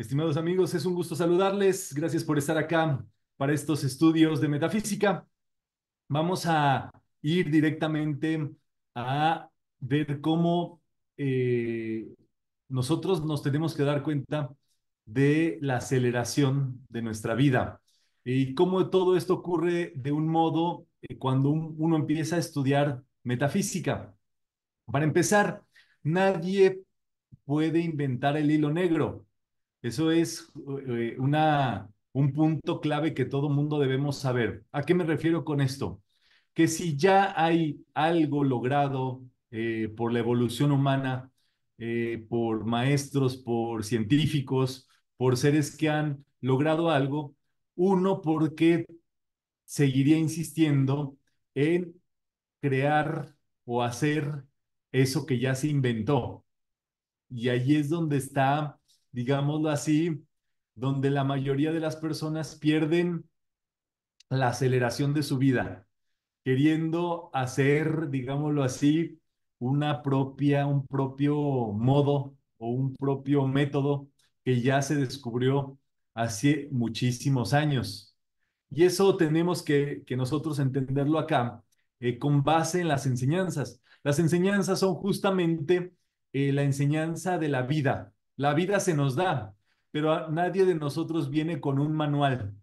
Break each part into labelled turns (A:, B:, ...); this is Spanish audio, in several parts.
A: Estimados amigos, es un gusto saludarles. Gracias por estar acá para estos estudios de metafísica. Vamos a ir directamente a ver cómo eh, nosotros nos tenemos que dar cuenta de la aceleración de nuestra vida y cómo todo esto ocurre de un modo eh, cuando uno empieza a estudiar metafísica. Para empezar, nadie puede inventar el hilo negro. Eso es eh, una, un punto clave que todo mundo debemos saber. ¿A qué me refiero con esto? Que si ya hay algo logrado eh, por la evolución humana, eh, por maestros, por científicos, por seres que han logrado algo, uno, porque seguiría insistiendo en crear o hacer eso que ya se inventó? Y ahí es donde está digámoslo así, donde la mayoría de las personas pierden la aceleración de su vida, queriendo hacer, digámoslo así, una propia, un propio modo o un propio método que ya se descubrió hace muchísimos años. Y eso tenemos que, nosotros entenderlo acá eh, con base en las enseñanzas. Las enseñanzas son justamente eh, la enseñanza de la vida, la vida se nos da, pero nadie de nosotros viene con un manual.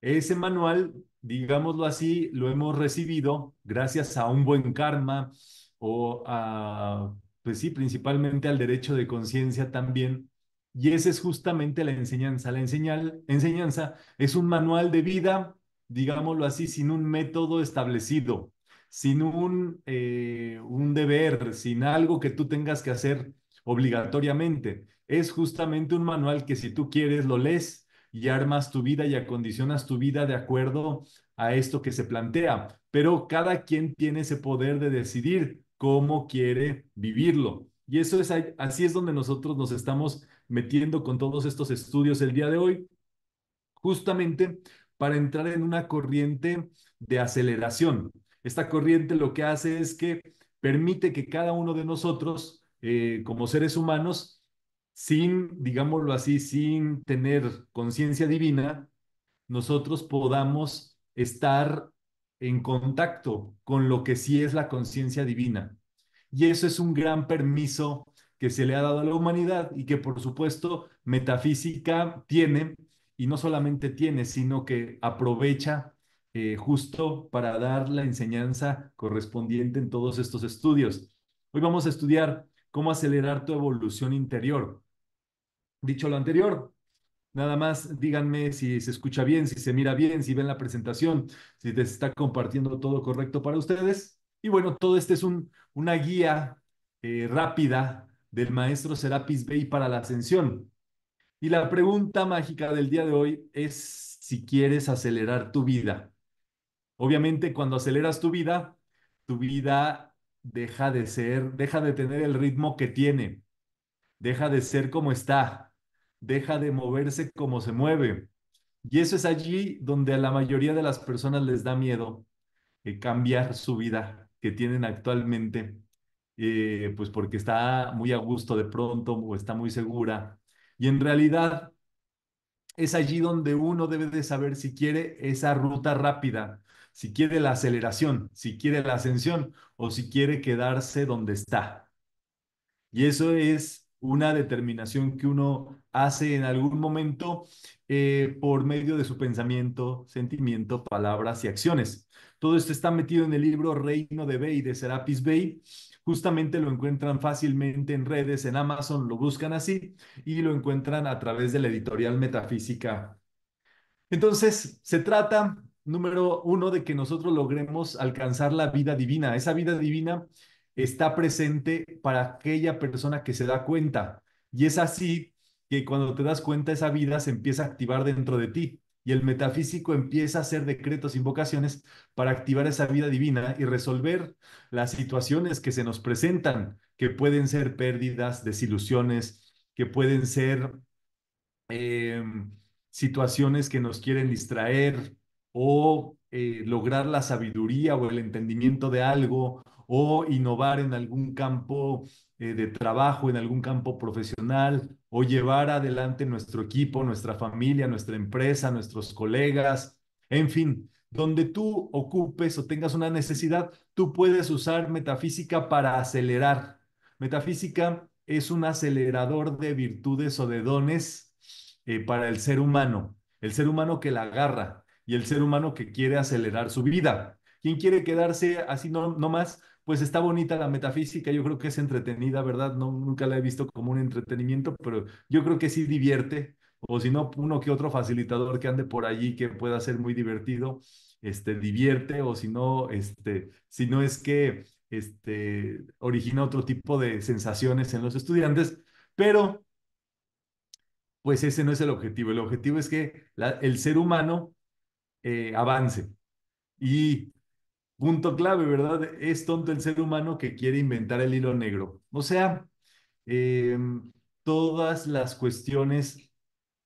A: Ese manual, digámoslo así, lo hemos recibido gracias a un buen karma o a, pues sí, principalmente al derecho de conciencia también. Y esa es justamente la enseñanza. La enseñanza es un manual de vida, digámoslo así, sin un método establecido, sin un eh, deber, sin algo que tú tengas que hacer obligatoriamente. Es justamente un manual que si tú quieres lo lees y armas tu vida y acondicionas tu vida de acuerdo a esto que se plantea. Pero cada quien tiene ese poder de decidir cómo quiere vivirlo. Y eso es así es donde nosotros nos estamos metiendo con todos estos estudios el día de hoy, justamente para entrar en una corriente de aceleración. Esta corriente lo que hace es que permite que cada uno de nosotros eh, como seres humanos sin, digámoslo así, sin tener conciencia divina, nosotros podamos estar en contacto con lo que sí es la conciencia divina. Y eso es un gran permiso que se le ha dado a la humanidad y que por supuesto metafísica tiene, y no solamente tiene, sino que aprovecha eh, justo para dar la enseñanza correspondiente en todos estos estudios. Hoy vamos a estudiar cómo acelerar tu evolución interior. Dicho lo anterior, nada más díganme si se escucha bien, si se mira bien, si ven la presentación, si te está compartiendo todo correcto para ustedes. Y bueno, todo este es un, una guía eh, rápida del maestro Serapis Bey para la ascensión. Y la pregunta mágica del día de hoy es si quieres acelerar tu vida. Obviamente, cuando aceleras tu vida, tu vida deja de ser, deja de tener el ritmo que tiene, deja de ser como está, deja de moverse como se mueve. Y eso es allí donde a la mayoría de las personas les da miedo eh, cambiar su vida que tienen actualmente, eh, pues porque está muy a gusto de pronto o está muy segura. Y en realidad es allí donde uno debe de saber si quiere esa ruta rápida si quiere la aceleración, si quiere la ascensión o si quiere quedarse donde está. Y eso es una determinación que uno hace en algún momento eh, por medio de su pensamiento, sentimiento, palabras y acciones. Todo esto está metido en el libro Reino de Bey de Serapis Bey. Justamente lo encuentran fácilmente en redes, en Amazon, lo buscan así y lo encuentran a través de la editorial Metafísica. Entonces, se trata número uno, de que nosotros logremos alcanzar la vida divina. Esa vida divina está presente para aquella persona que se da cuenta. Y es así que cuando te das cuenta, esa vida se empieza a activar dentro de ti. Y el metafísico empieza a hacer decretos, invocaciones para activar esa vida divina y resolver las situaciones que se nos presentan, que pueden ser pérdidas, desilusiones, que pueden ser em, situaciones que nos quieren distraer, o eh, lograr la sabiduría o el entendimiento de algo o innovar en algún campo eh, de trabajo, en algún campo profesional o llevar adelante nuestro equipo, nuestra familia, nuestra empresa, nuestros colegas, en fin, donde tú ocupes o tengas una necesidad, tú puedes usar metafísica para acelerar. Metafísica es un acelerador de virtudes o de dones eh, para el ser humano, el ser humano que la agarra, y el ser humano que quiere acelerar su vida. Quien quiere quedarse así no, más, pues está bonita la metafísica, yo creo que es entretenida, ¿verdad? nunca la he visto como un entretenimiento, pero yo creo que sí divierte, o si no, uno que otro facilitador que ande por allí que pueda ser muy divertido, este, divierte, o si no, este, si no es que este, origina otro tipo de sensaciones en los estudiantes, pero pues ese no es el objetivo. El objetivo es que el ser humano eh, avance. Y punto clave, ¿verdad? Es tonto el ser humano que quiere inventar el hilo negro. O sea, em, todas las cuestiones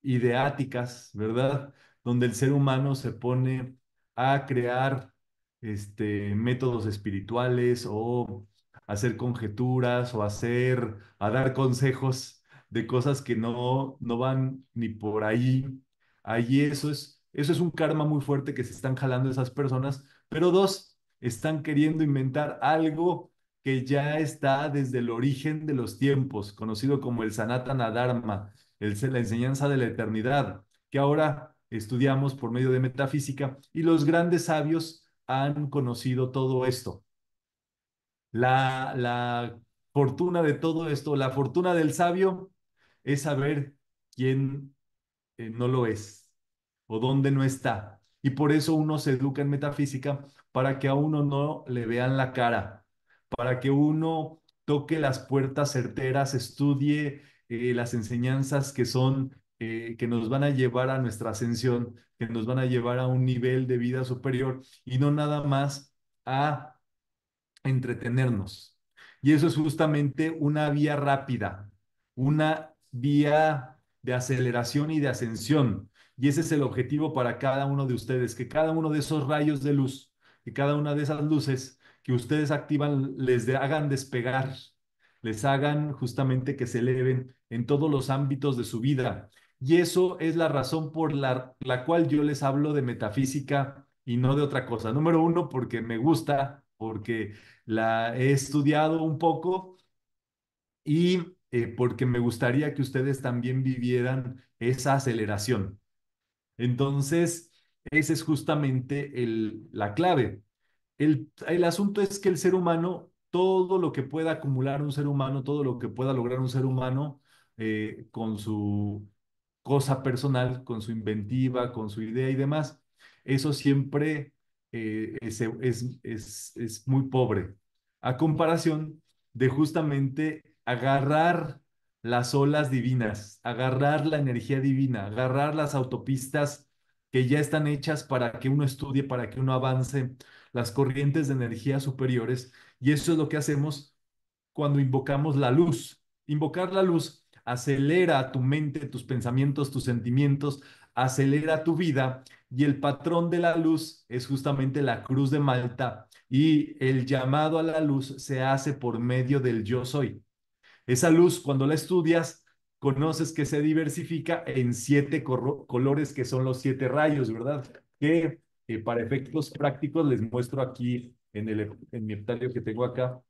A: ideáticas, ¿verdad? Donde el ser humano se pone a crear este, métodos espirituales o hacer conjeturas o hacer, a dar consejos de cosas que no, no van ni por ahí. Ahí eso es eso es un karma muy fuerte que se están jalando esas personas, pero dos, están queriendo inventar algo que ya está desde el origen de los tiempos, conocido como el Sanatana Dharma, el, la enseñanza de la eternidad, que ahora estudiamos por medio de metafísica, y los grandes sabios han conocido todo esto. La, la fortuna de todo esto, la fortuna del sabio es saber quién eh, no lo es, o dónde no está. Y por eso uno se educa en metafísica para que a uno no le vean la cara, para que uno toque las puertas certeras, estudie eh, las enseñanzas que son, eh, que nos van a llevar a nuestra ascensión, que nos van a llevar a un nivel de vida superior y no nada más a entretenernos. Y eso es justamente una vía rápida, una vía de aceleración y de ascensión, y ese es el objetivo para cada uno de ustedes, que cada uno de esos rayos de luz, y cada una de esas luces que ustedes activan, les hagan despegar, les hagan justamente que se eleven en todos los ámbitos de su vida. Y eso es la razón por la, cual yo les hablo de metafísica y no de otra cosa. Número uno, porque me gusta, porque la he estudiado un poco y eh, porque me gustaría que ustedes también vivieran esa aceleración. Entonces, esa es justamente el, la clave. El, asunto es que el ser humano, todo lo que pueda acumular un ser humano, todo lo que pueda lograr un ser humano eh, con su cosa personal, con su inventiva, con su idea y demás, eso siempre eh, es, es, es muy pobre. A comparación de justamente agarrar las olas divinas, agarrar la energía divina, agarrar las autopistas que ya están hechas para que uno estudie, para que uno avance, las corrientes de energía superiores. Y eso es lo que hacemos cuando invocamos la luz. Invocar la luz acelera tu mente, tus pensamientos, tus sentimientos, acelera tu vida. Y el patrón de la luz es justamente la cruz de Malta. Y el llamado a la luz se hace por medio del yo soy. Esa luz, cuando la estudias, conoces que se diversifica en siete colores, que son los siete rayos, ¿verdad? Que eh, para efectos prácticos les muestro aquí en, el, en mi que tengo acá,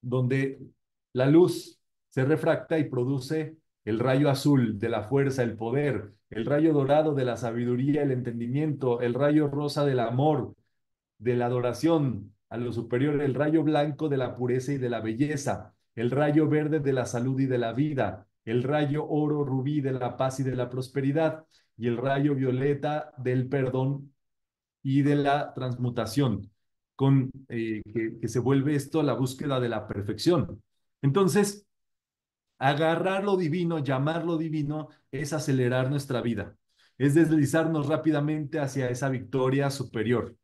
A: donde la luz se refracta y produce el rayo azul de la fuerza, el poder, el rayo dorado de la sabiduría, el entendimiento, el rayo rosa del amor, de la adoración a lo superior, el rayo blanco de la pureza y de la belleza, el rayo verde de la salud y de la vida, el rayo oro rubí de la paz y de la prosperidad, y el rayo violeta del perdón y de la transmutación, con eh, que, que se vuelve esto la búsqueda de la perfección. Entonces, agarrar lo divino, llamar lo divino, es acelerar nuestra vida, es deslizarnos rápidamente hacia esa victoria superior.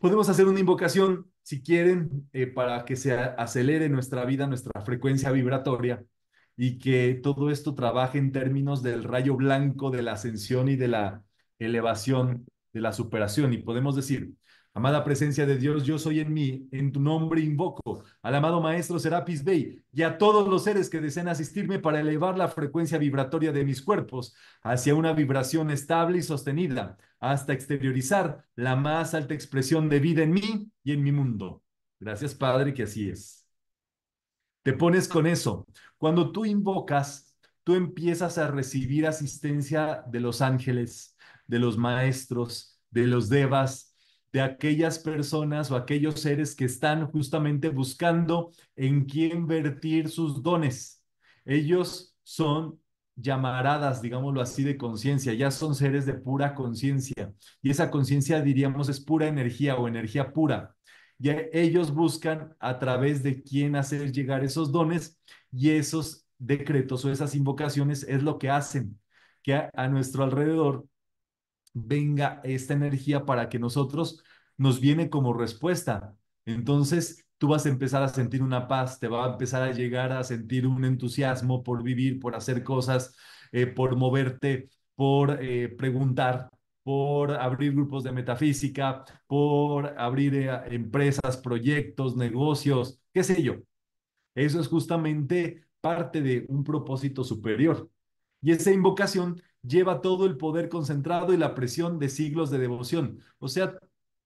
A: Podemos hacer una invocación si quieren, eh, para que se acelere nuestra vida, nuestra frecuencia vibratoria y que todo esto trabaje en términos del rayo blanco de la ascensión y de la elevación, de la superación. Y podemos decir Amada presencia de Dios, yo soy en mí, en tu nombre invoco al amado Maestro Serapis Bey y a todos los seres que deseen asistirme para elevar la frecuencia vibratoria de mis cuerpos hacia una vibración estable y sostenida, hasta exteriorizar la más alta expresión de vida en mí y en mi mundo. Gracias, Padre, que así es. Te pones con eso. Cuando tú invocas, tú empiezas a recibir asistencia de los ángeles, de los maestros, de los devas, de aquellas personas o aquellos seres que están justamente buscando en quién vertir sus dones. Ellos son llamaradas, digámoslo así, de conciencia, ya son seres de pura conciencia y esa conciencia diríamos es pura energía o energía pura. Y e, ellos buscan a través de quién hacer llegar esos dones y esos decretos o esas invocaciones es lo que hacen que a nuestro alrededor venga esta energía para que nosotros nos viene como respuesta. Entonces, tú vas a empezar a sentir una paz, te va a empezar a llegar a sentir un entusiasmo por vivir, por hacer cosas, eh, por moverte, por eh, preguntar, por abrir grupos de metafísica, por abrir eh, empresas, proyectos, negocios, qué sé yo. Eso es justamente parte de un propósito superior. Y esa invocación lleva todo el poder concentrado y la presión de siglos de devoción. O sea,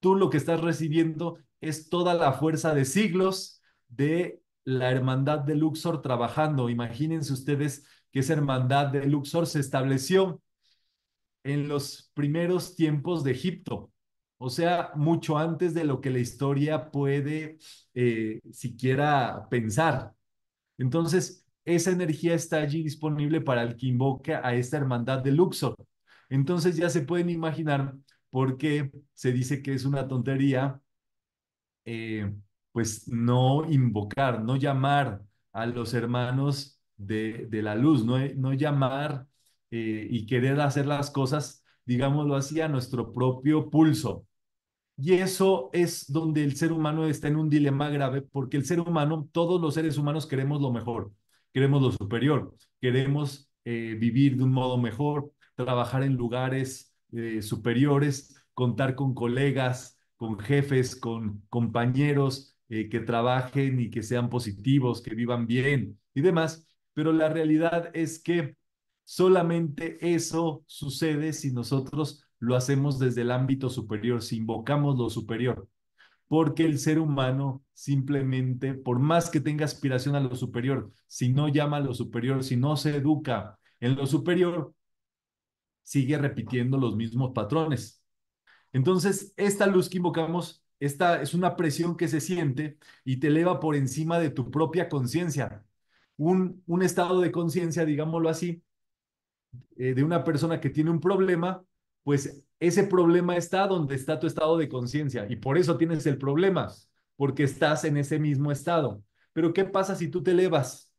A: tú lo que estás recibiendo es toda la fuerza de siglos de la hermandad de Luxor trabajando. Imagínense ustedes que esa hermandad de Luxor se estableció en los primeros tiempos de Egipto, o sea, mucho antes de lo que la historia puede eh, siquiera pensar. Entonces, esa energía está allí disponible para el que invoca a esta hermandad de Luxor. Entonces ya se pueden imaginar por qué se dice que es una tontería, eh, pues no invocar, no llamar a los hermanos de, de la luz, no, no llamar eh, y querer hacer las cosas, digámoslo así, a nuestro propio pulso. Y eso es donde el ser humano está en un dilema grave, porque el ser humano, todos los seres humanos queremos lo mejor queremos lo superior, queremos eh, vivir de un modo mejor, trabajar en lugares eh, superiores, contar con colegas, con jefes, con compañeros eh, que trabajen y que sean positivos, que vivan bien y demás. Pero la realidad es que solamente eso sucede si nosotros lo hacemos desde el ámbito superior, si invocamos lo superior porque el ser humano simplemente, por más que tenga aspiración a lo superior, si no llama a lo superior, si no se educa en lo superior, sigue repitiendo los mismos patrones. Entonces, esta luz que invocamos, esta es una presión que se siente y te eleva por encima de tu propia conciencia. Un, un estado de conciencia, digámoslo así, eh, de una persona que tiene un problema, pues ese problema está donde está tu estado de conciencia y por eso tienes el problema, porque estás en ese mismo estado. Pero ¿qué pasa si tú te elevas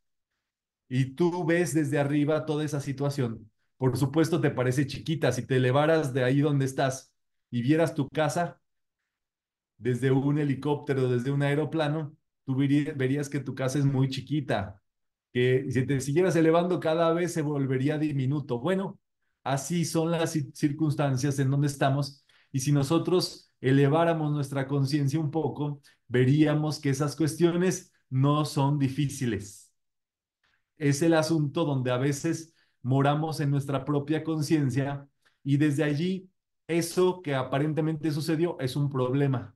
A: y tú ves desde arriba toda esa situación? Por supuesto te parece chiquita, si te elevaras de ahí donde estás y vieras tu casa desde un helicóptero, desde un aeroplano, tú verías que tu casa es muy chiquita, que si te siguieras elevando cada vez se volvería diminuto. Bueno, Así son las circunstancias en donde estamos y si nosotros eleváramos nuestra conciencia un poco, veríamos que esas cuestiones no son difíciles. Es el asunto donde a veces moramos en nuestra propia conciencia y desde allí eso que aparentemente sucedió es un problema.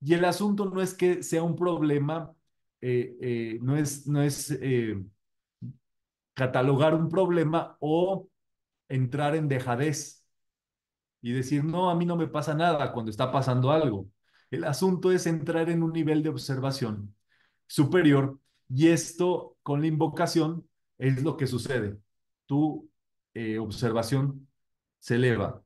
A: Y el asunto no es que sea un problema, eh, eh, no es, eh, catalogar un problema o entrar en dejadez y decir, no, a mí no me pasa nada cuando está pasando algo. El asunto es entrar en un nivel de observación superior y esto con la invocación es lo que sucede. Tu eh, observación se eleva.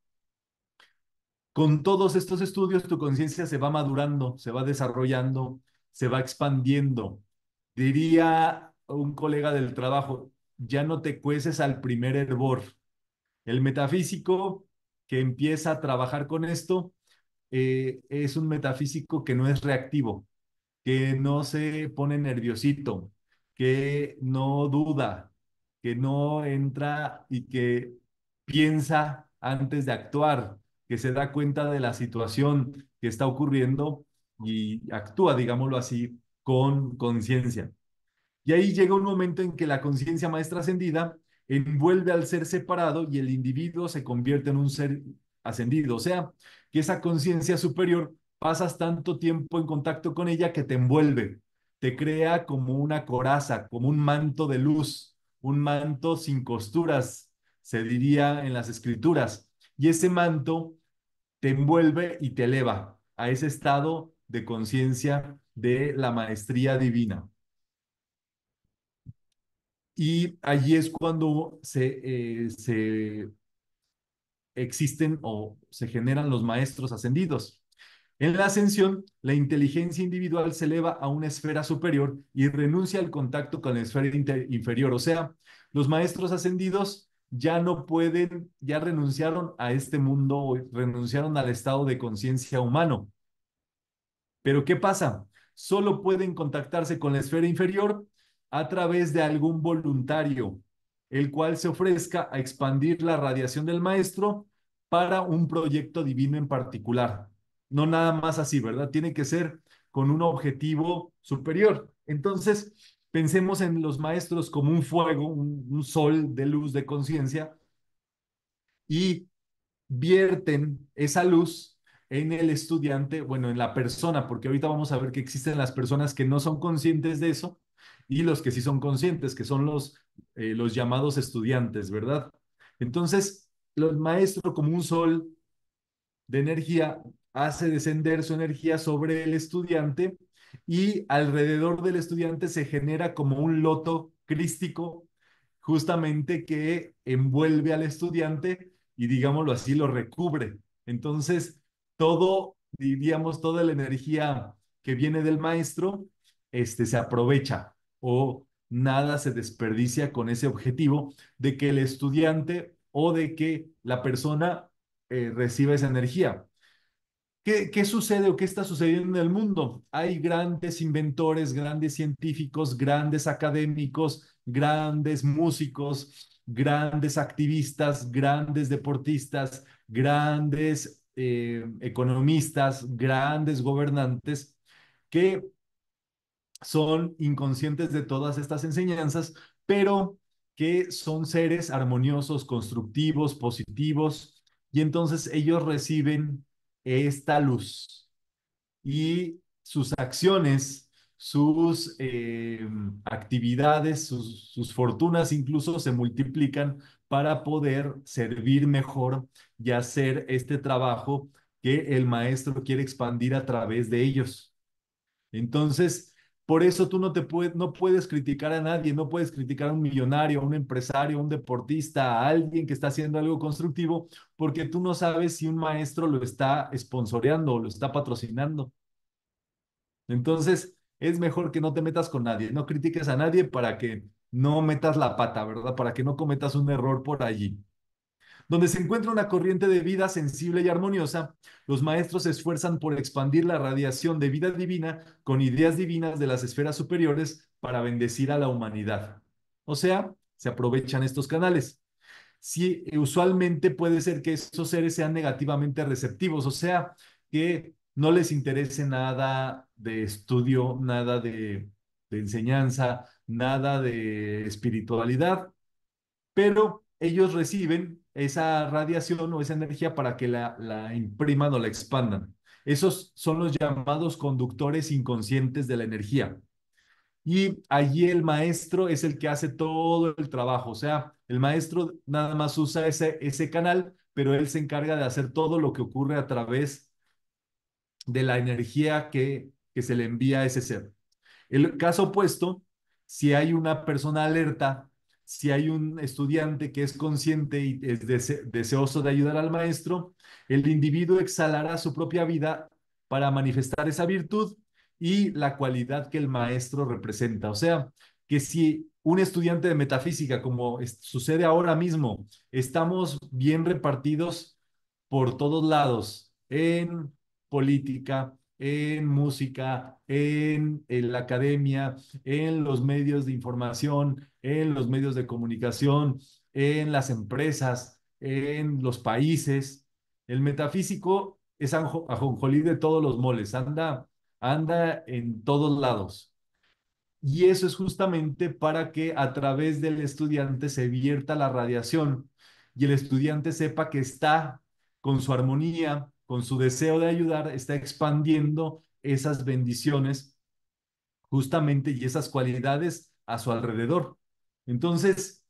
A: Con todos estos estudios tu conciencia se va madurando, se va desarrollando, se va expandiendo. Diría un colega del trabajo, ya no te cueces al primer hervor, el metafísico que empieza a trabajar con esto eh, es un metafísico que no es reactivo, que no se pone nerviosito, que no duda, que no entra y que piensa antes de actuar, que se da cuenta de la situación que está ocurriendo y actúa, digámoslo así, con conciencia. Y ahí llega un momento en que la conciencia maestra trascendida envuelve al ser separado y el individuo se convierte en un ser ascendido. O sea, que esa conciencia superior pasas tanto tiempo en contacto con ella que te envuelve, te crea como una coraza, como un manto de luz, un manto sin costuras, se diría en las escrituras. Y ese manto te envuelve y te eleva a ese estado de conciencia de la maestría divina. Y allí es cuando eh, se, existen o se generan los maestros ascendidos. En la ascensión, la inteligencia individual se eleva a una esfera superior y renuncia al contacto con la esfera inferior. O sea, los maestros ascendidos ya no pueden, ya renunciaron a este mundo, renunciaron al estado de conciencia humano. Pero ¿qué pasa? Solo pueden contactarse con la esfera inferior a través de algún voluntario, el cual se ofrezca a expandir la radiación del maestro para un proyecto divino en particular. No nada más así, ¿verdad? Tiene que ser con un objetivo superior. Entonces, pensemos en los maestros como un fuego, un, sol de luz, de conciencia, y vierten esa luz en el estudiante, bueno, en la persona, porque ahorita vamos a ver que existen las personas que no son conscientes de eso, y los que sí son conscientes, que son los, eh, los llamados estudiantes, ¿verdad? Entonces, el maestro como un sol de energía hace descender su energía sobre el estudiante y alrededor del estudiante se genera como un loto crístico justamente que envuelve al estudiante y digámoslo así lo recubre. Entonces, todo, diríamos, toda la energía que viene del maestro este, se aprovecha o nada se desperdicia con ese objetivo de que el estudiante o de que la persona eh, reciba esa energía. ¿Qué, sucede o qué está sucediendo en el mundo? Hay grandes inventores, grandes científicos, grandes académicos, grandes músicos, grandes activistas, grandes deportistas, grandes eh, economistas, grandes gobernantes que son inconscientes de todas estas enseñanzas, pero que son seres armoniosos, constructivos, positivos, y entonces ellos reciben esta luz y sus acciones, sus eh, actividades, sus fortunas incluso se multiplican para poder servir mejor y hacer este trabajo que el maestro quiere expandir a través de ellos. Entonces, por eso tú no, te puedes, no puedes criticar a nadie, no puedes criticar a un millonario, a un empresario, a un deportista, a alguien que está haciendo algo constructivo, porque tú no sabes si un maestro lo está esponsoreando o lo está patrocinando. Entonces, es mejor que no te metas con nadie, no critiques a nadie para que no metas la pata, ¿verdad? Para que no cometas un error por allí donde se encuentra una corriente de vida sensible y armoniosa, los maestros se esfuerzan por expandir la radiación de vida divina con ideas divinas de las esferas superiores para bendecir a la humanidad. O sea, se aprovechan estos canales. Si sí, usualmente puede ser que esos seres sean negativamente receptivos, o sea, que no les interese nada de estudio, nada de enseñanza, nada de espiritualidad, pero ellos reciben esa radiación o esa energía para que la, la impriman o la expandan. Esos son los llamados conductores inconscientes de la energía. Y allí el maestro es el que hace todo el trabajo. O sea, el maestro nada más usa ese, ese canal, pero él se encarga de hacer todo lo que ocurre a través de la energía que, que se le envía a ese ser. El caso opuesto, si hay una persona alerta si hay un estudiante que es consciente y es deseoso de ayudar al maestro, el individuo exhalará su propia vida para manifestar esa virtud y la cualidad que el maestro representa. O sea, que si un estudiante de metafísica, como sucede ahora mismo, estamos bien repartidos por todos lados, en política, en música, en, la academia, en los medios de información, en los medios de comunicación, en las empresas, en los países. El metafísico es ajonjolí de todos los moles, anda, anda en todos lados. Y eso es justamente para que a través del estudiante se vierta la radiación y el estudiante sepa que está con su armonía, con su deseo de ayudar, está expandiendo esas bendiciones justamente y esas cualidades a su alrededor. Entonces,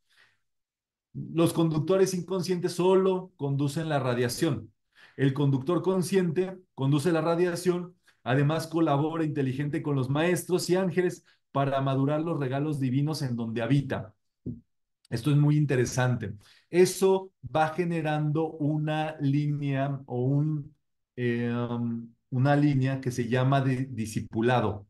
A: los conductores inconscientes solo conducen la radiación. El conductor consciente conduce la radiación, además colabora inteligente con los maestros y ángeles para madurar los regalos divinos en donde habita. Esto es muy interesante eso va generando una línea o un, eh, um, una línea que se llama de, discipulado.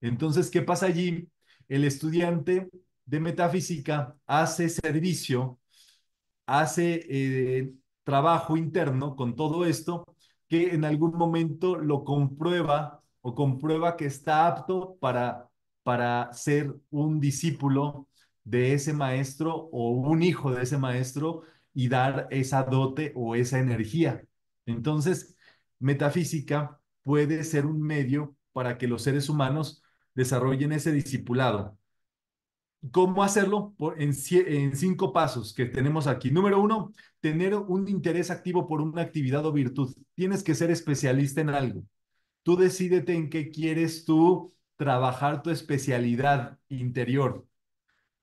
A: Entonces, ¿qué pasa allí? El estudiante de metafísica hace servicio, hace eh, trabajo interno con todo esto que en algún momento lo comprueba o comprueba que está apto para, para ser un discípulo de ese maestro o un hijo de ese maestro y dar esa dote o esa energía. Entonces, metafísica puede ser un medio para que los seres humanos desarrollen ese discipulado. ¿Cómo hacerlo? en, en cinco pasos que tenemos aquí. Número uno, tener un interés activo por una actividad o virtud. Tienes que ser especialista en algo. Tú decídete en qué quieres tú trabajar tu especialidad interior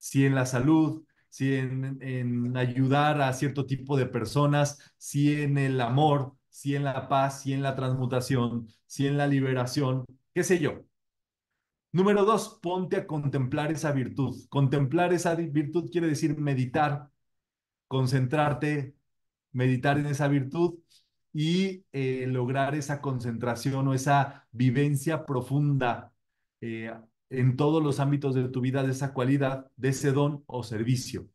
A: si en la salud, si en, ayudar a cierto tipo de personas, si en el amor, si en la paz, si en la transmutación, si en la liberación, qué sé yo. Número dos, ponte a contemplar esa virtud. Contemplar esa virtud quiere decir meditar, concentrarte, meditar en esa virtud y eh, lograr esa concentración o esa vivencia profunda eh, en todos los ámbitos de tu vida de esa cualidad, de ese don o servicio.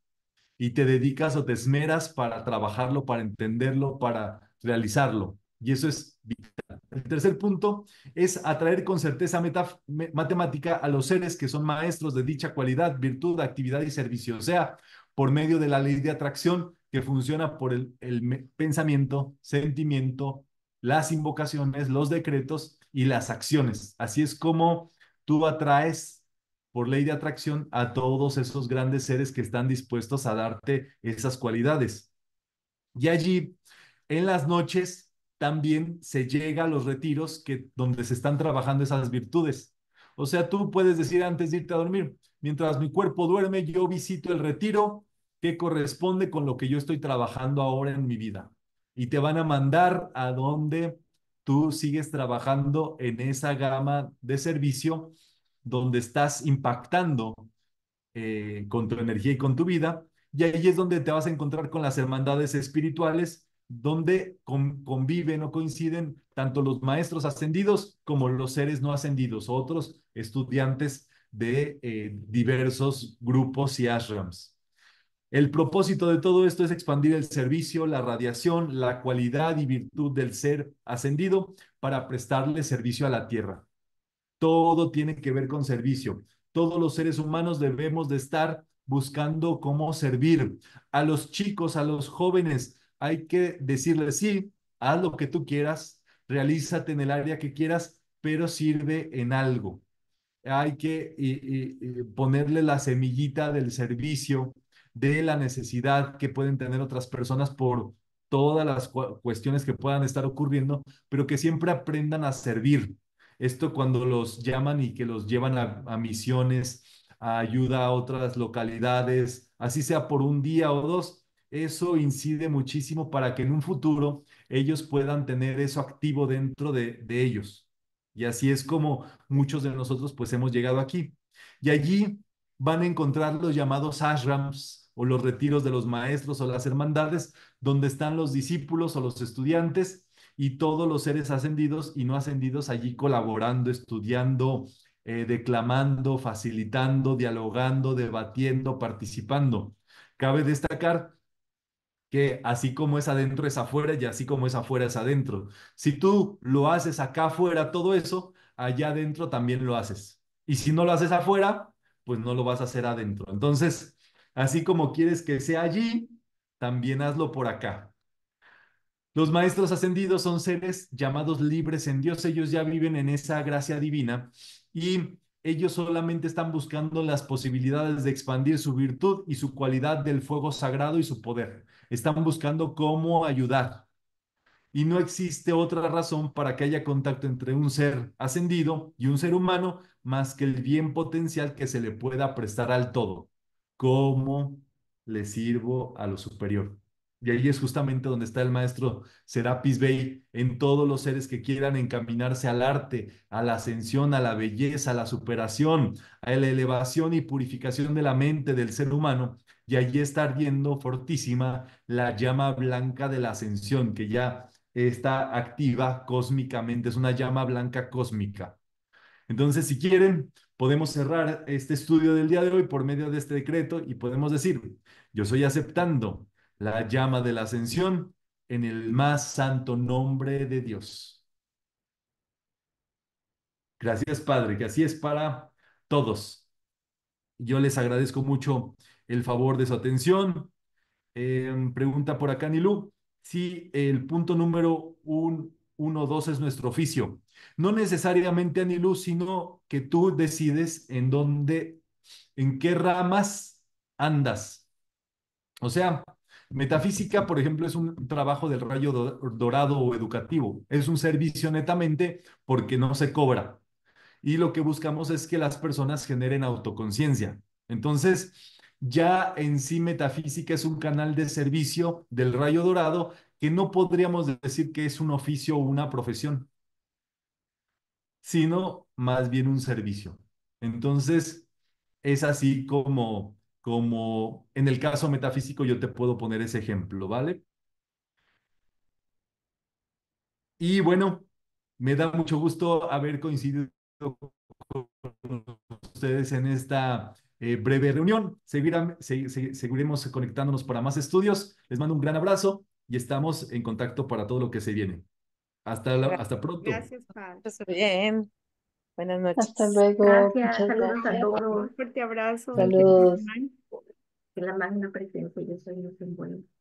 A: Y te dedicas o te esmeras para trabajarlo, para entenderlo, para realizarlo. Y eso es vital. El tercer punto es atraer con certeza matemática a los seres que son maestros de dicha cualidad, virtud, actividad y servicio. O sea, por medio de la ley de atracción que funciona por el, el pensamiento, sentimiento, las invocaciones, los decretos y las acciones. Así es como tú atraes por ley de atracción a todos esos grandes seres que están dispuestos a darte esas cualidades. Y allí, en las noches, también se llega a los retiros que, donde se están trabajando esas virtudes. O sea, tú puedes decir antes de irte a dormir, mientras mi cuerpo duerme, yo visito el retiro que corresponde con lo que yo estoy trabajando ahora en mi vida. Y te van a mandar a donde tú sigues trabajando en esa gama de servicio donde estás impactando eh, con tu energía y con tu vida. Y ahí es donde te vas a encontrar con las hermandades espirituales, donde conviven o coinciden tanto los maestros ascendidos como los seres no ascendidos, otros estudiantes de eh, diversos grupos y ashrams. El propósito de todo esto es expandir el servicio, la radiación, la cualidad y virtud del ser ascendido para prestarle servicio a la tierra. Todo tiene que ver con servicio. Todos los seres humanos debemos de estar buscando cómo servir a los chicos, a los jóvenes. Hay que decirles, sí, haz lo que tú quieras, realízate en el área que quieras, pero sirve en algo. Hay que ponerle la semillita del servicio, de la necesidad que pueden tener otras personas por todas las cuestiones que puedan estar ocurriendo, pero que siempre aprendan a servir. Esto cuando los llaman y que los llevan a, misiones, a ayuda a otras localidades, así sea por un día o dos, eso incide muchísimo para que en un futuro ellos puedan tener eso activo dentro de, de ellos. Y así es como muchos de nosotros pues hemos llegado aquí. Y allí van a encontrar los llamados ashrams, o los retiros de los maestros o las hermandades, donde están los discípulos o los estudiantes y todos los seres ascendidos y no ascendidos allí colaborando, estudiando, eh, declamando, facilitando, dialogando, debatiendo, participando. Cabe destacar que así como es adentro es afuera y así como es afuera es adentro. Si tú lo haces acá afuera, todo eso, allá adentro también lo haces. Y si no lo haces afuera, pues no lo vas a hacer adentro. Entonces, Así como quieres que sea allí, también hazlo por acá. Los maestros ascendidos son seres llamados libres en Dios. Ellos ya viven en esa gracia divina y ellos solamente están buscando las posibilidades de expandir su virtud y su cualidad del fuego sagrado y su poder. Están buscando cómo ayudar. Y no existe otra razón para que haya contacto entre un ser ascendido y un ser humano más que el bien potencial que se le pueda prestar al todo cómo le sirvo a lo superior. Y ahí es justamente donde está el maestro Serapis Bey en todos los seres que quieran encaminarse al arte, a la ascensión, a la belleza, a la superación, a la elevación y purificación de la mente del ser humano. Y allí está ardiendo fortísima la llama blanca de la ascensión, que ya está activa cósmicamente, es una llama blanca cósmica. Entonces, si quieren, podemos cerrar este estudio del día de hoy por medio de este decreto y podemos decir, yo soy aceptando la llama de la ascensión en el más santo nombre de Dios. Gracias, Padre, que así es para todos. Yo les agradezco mucho el favor de su atención. Em, pregunta por acá, Nilú, si el punto número uno uno, dos, es nuestro oficio. No necesariamente luz sino que tú decides en dónde, en qué ramas andas. O sea, metafísica, por ejemplo, es un trabajo del rayo dorado o educativo. Es un servicio netamente porque no se cobra. Y lo que buscamos es que las personas generen autoconciencia. Entonces, ya en sí metafísica es un canal de servicio del rayo dorado que no podríamos decir que es un oficio o una profesión, sino más bien un servicio. Entonces, es así como, como en el caso metafísico yo te puedo poner ese ejemplo, ¿vale? Y bueno, me da mucho gusto haber coincidido con ustedes en esta eh, breve reunión. seguiremos conectándonos para más estudios. Les mando un gran abrazo y estamos en contacto para todo lo que se viene. Hasta, hasta pronto. Gracias, Padre. Bien. Buenas noches. Hasta luego. Gracias. Saludos a todos. Un fuerte abrazo. Saludos. En la magna presencia, yo soy Luz en bueno.